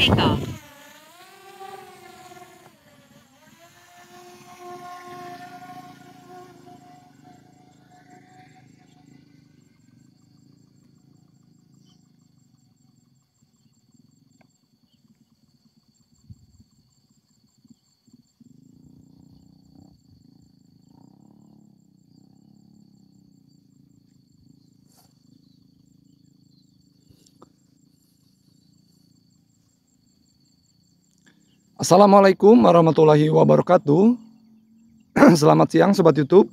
takeoff. Assalamualaikum warahmatullahi wabarakatuh. Selamat siang sobat YouTube.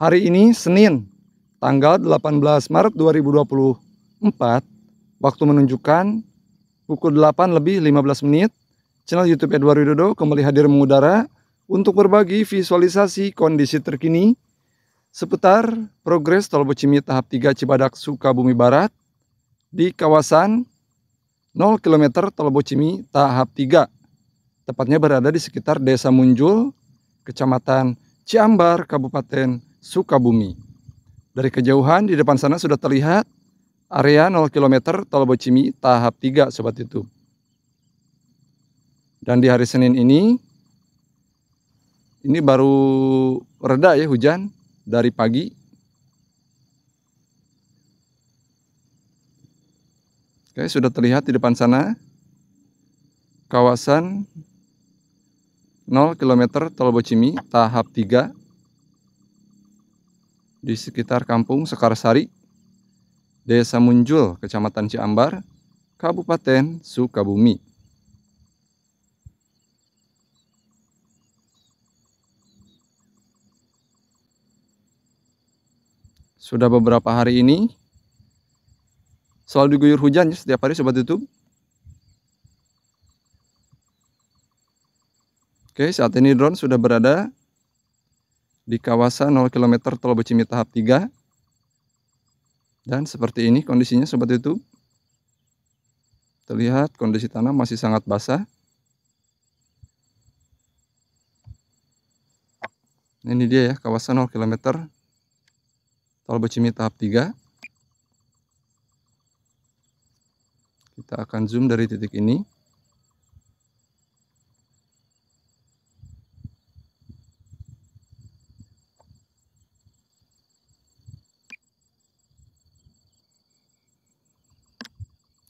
Hari ini Senin, tanggal 18 Maret 2024, waktu menunjukkan pukul 8 lebih 15 menit. Channel YouTube Edward Widodo kembali hadir mengudara untuk berbagi visualisasi kondisi terkini seputar progres Tol Bocimi tahap 3 Cibadak Sukabumi Barat di kawasan 0 km Tol Bocimi tahap 3 Tepatnya berada di sekitar Desa Munjul, Kecamatan Ciambar, Kabupaten Sukabumi. Dari kejauhan di depan sana sudah terlihat area 0 km Tol Bocimi tahap 3 sobat itu. Dan di hari Senin ini ini baru reda ya hujan dari pagi. Oke, sudah terlihat di depan sana kawasan 0 km Tol Bocimi tahap 3 di sekitar kampung Sekarsari, Desa Munjul, Kecamatan Ciambar, Kabupaten Sukabumi. Sudah beberapa hari ini selalu diguyur hujan ya setiap hari sobat YouTube. Oke, saat ini drone sudah berada di kawasan 0 km Tol Becimi tahap 3. Dan seperti ini kondisinya sobat YouTube. Terlihat kondisi tanah masih sangat basah. Ini dia ya, kawasan 0 km Tol Becimi tahap 3. Kita akan zoom dari titik ini.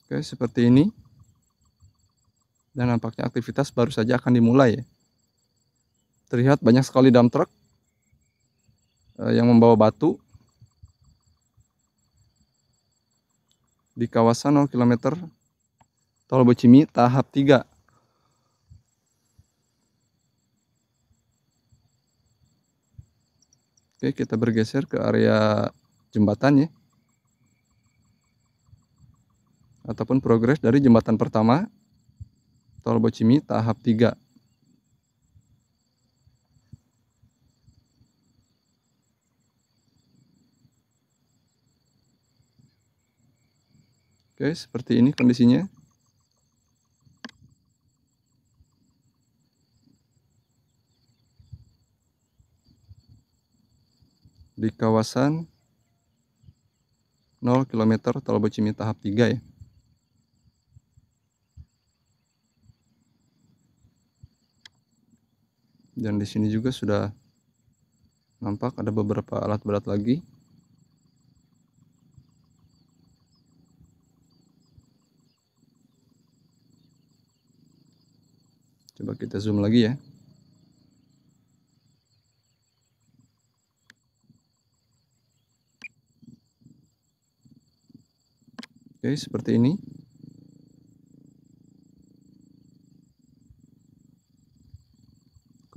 Oke, seperti ini. Dan nampaknya aktivitas baru saja akan dimulai. Ya. Terlihat banyak sekali dump truck eh, yang membawa batu di kawasan 0 km Tol Bocimi tahap 3. Oke, kita bergeser ke area jembatan ya ataupun progres dari jembatan pertama Tol Bocimi tahap 3. Oke, seperti ini kondisinya. Di kawasan 0 km Tol Bocimi tahap 3 ya. dan di sini juga sudah nampak ada beberapa alat berat lagi coba kita zoom lagi ya Oke, seperti ini.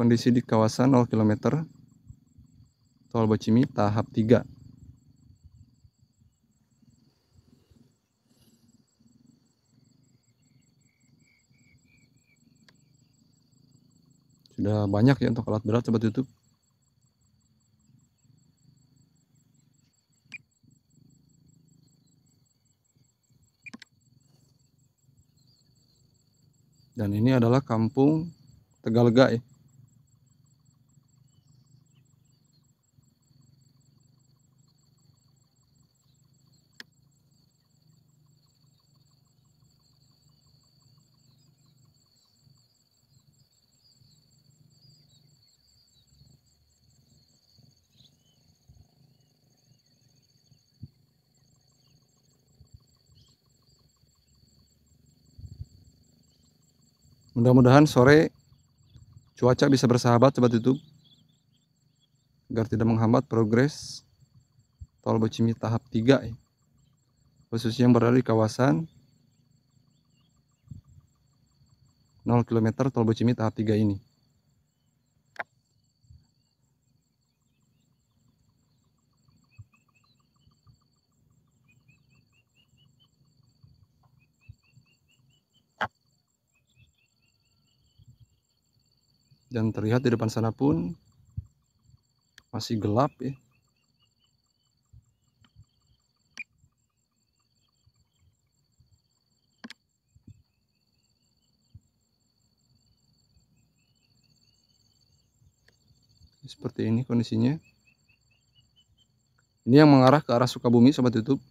Kondisi di kawasan 0 km Tol Bocimi tahap 3. Sudah banyak ya untuk alat berat sobat YouTube. Dan ini adalah kampung Tegalega ya. Mudah-mudahan sore cuaca bisa bersahabat sobat YouTube agar tidak menghambat progres tol Bocimi tahap 3 ya. khususnya yang berada di kawasan 0 km tol Bocimi tahap 3 ini. Dan terlihat di depan sana pun masih gelap ya. Seperti ini kondisinya. Ini yang mengarah ke arah Sukabumi sobat YouTube.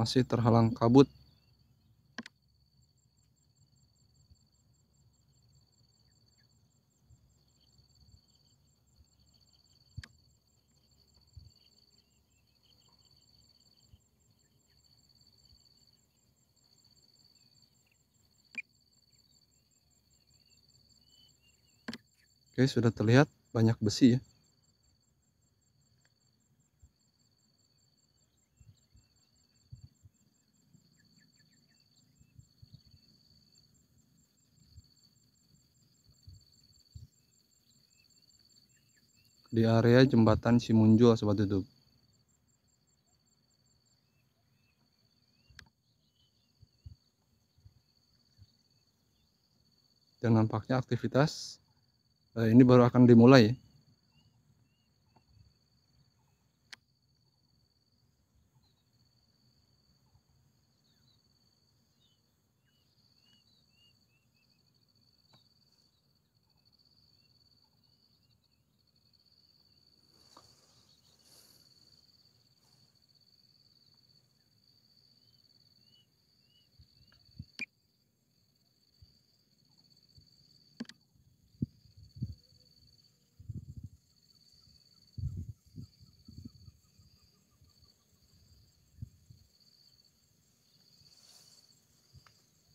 masih terhalang kabut. Oke, sudah terlihat banyak besi ya. di area jembatan Simunjul sobat tutup dan nampaknya aktivitas eh, ini baru akan dimulai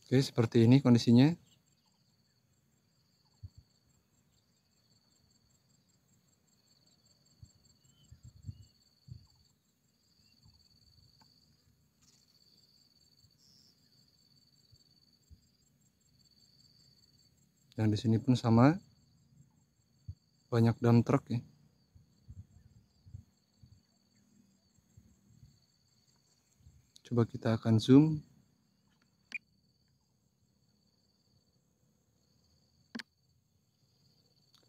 Oke, seperti ini kondisinya. Dan di sini pun sama banyak dump truck ya. Coba kita akan zoom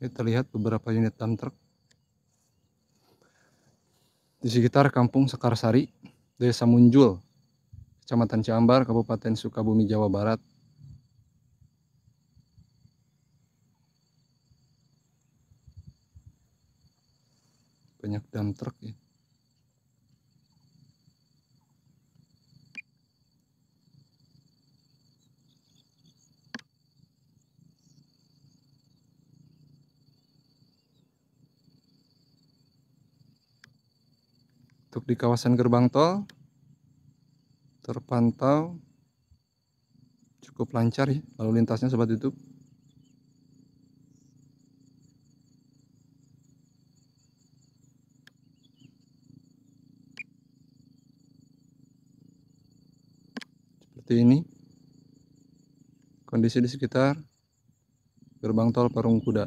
Ini terlihat beberapa unit dump truck di sekitar Kampung Sekarsari, Desa Munjul, Kecamatan Ciambar, Kabupaten Sukabumi, Jawa Barat. Banyak dump truck ya. untuk di kawasan gerbang tol terpantau cukup lancar ya lalu lintasnya sobat YouTube seperti ini kondisi di sekitar gerbang tol Parung Kuda.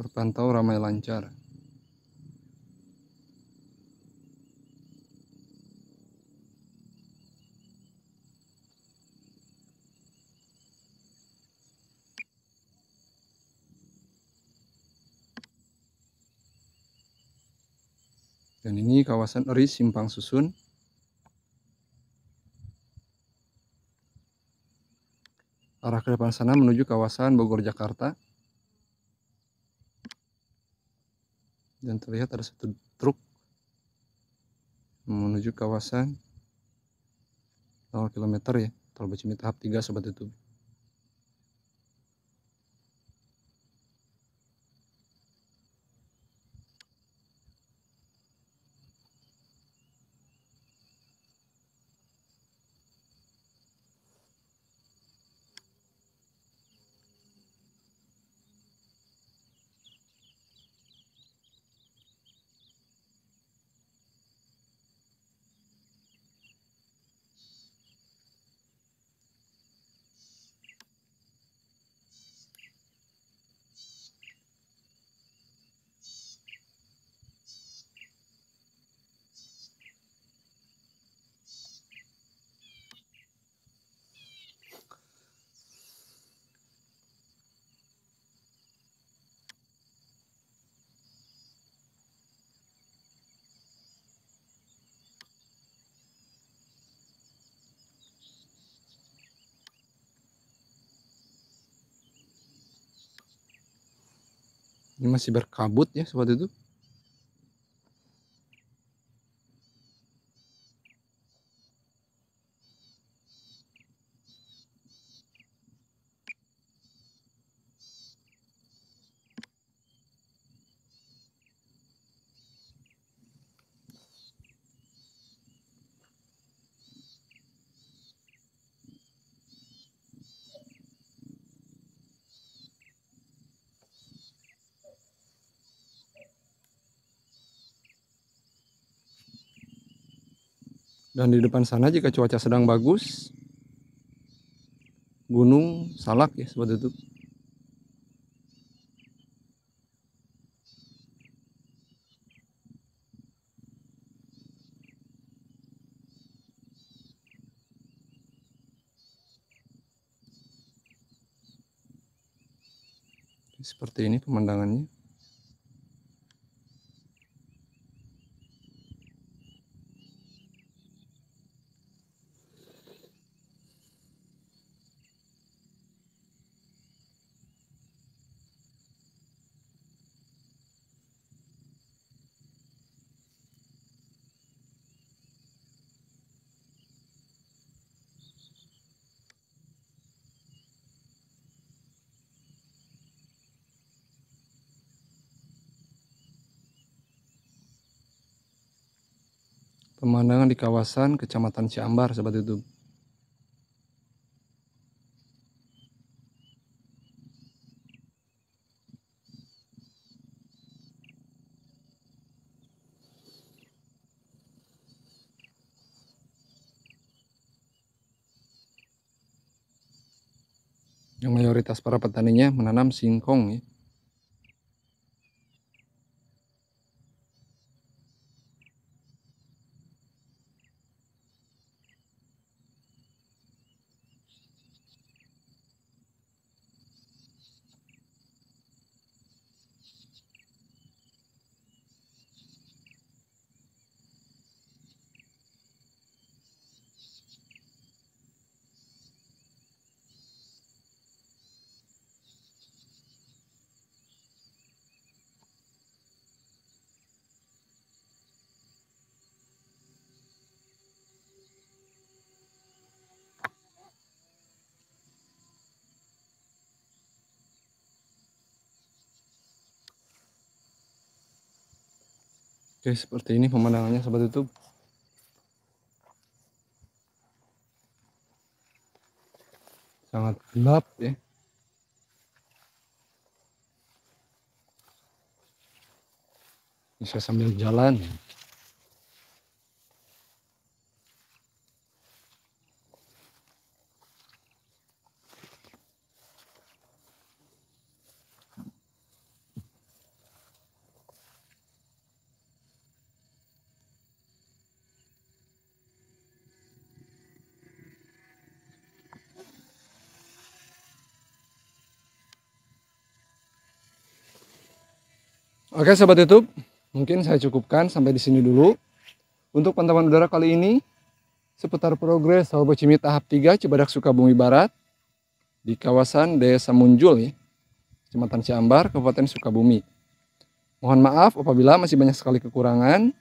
terpantau ramai lancar. Dan ini kawasan eri simpang susun. Arah ke depan sana menuju kawasan Bogor Jakarta. dan terlihat ada satu truk menuju kawasan 0 km ya tol Bacimi tahap 3 sobat YouTube ini masih berkabut ya sobat itu Dan di depan sana jika cuaca sedang bagus, gunung salak ya seperti itu. Seperti ini pemandangannya. Pemandangan di kawasan Kecamatan Ciambar, Sobat YouTube. Yang mayoritas para petaninya menanam singkong ya. Oke, seperti ini pemandangannya sobat YouTube. Sangat gelap ya. Ini saya sambil jalan. Ya. Oke sobat YouTube, mungkin saya cukupkan sampai di sini dulu. Untuk pantauan udara kali ini seputar progres Sawah Bocimi tahap 3 Cibadak Sukabumi Barat di kawasan Desa Munjul ya, Kecamatan Ciambar, Kabupaten Sukabumi. Mohon maaf apabila masih banyak sekali kekurangan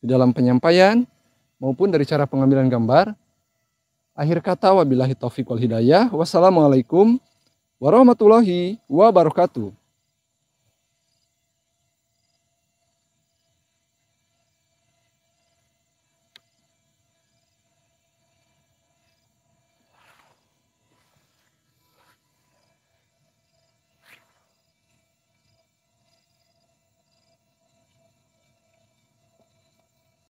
di dalam penyampaian maupun dari cara pengambilan gambar. Akhir kata wabillahi taufiq wal hidayah. Wassalamualaikum warahmatullahi wabarakatuh.